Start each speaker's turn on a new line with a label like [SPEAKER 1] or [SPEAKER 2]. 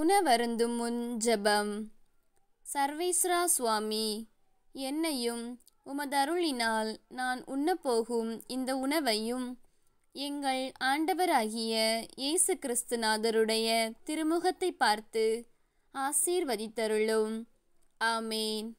[SPEAKER 1] உணவருந்தும் முன் ஜபம் சர்வேஸ்ரா சுவாமி என்னையும் உமதருளினால் நான் உண்ணப்போகும் இந்த உணவையும் எங்கள் ஆண்டவராகிய இயேசு கிறிஸ்துநாதருடைய திருமுகத்தை பார்த்து ஆசீர்வதித்தருளும் ஆமேன்